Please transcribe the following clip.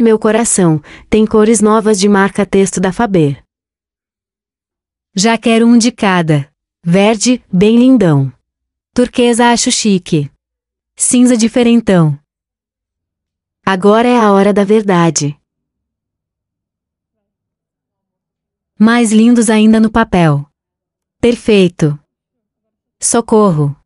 Ai meu coração, tem cores novas de marca texto da Faber. Já quero um de cada. Verde, bem lindão. Turquesa acho chique. Cinza diferentão. Agora é a hora da verdade. Mais lindos ainda no papel. Perfeito. Socorro.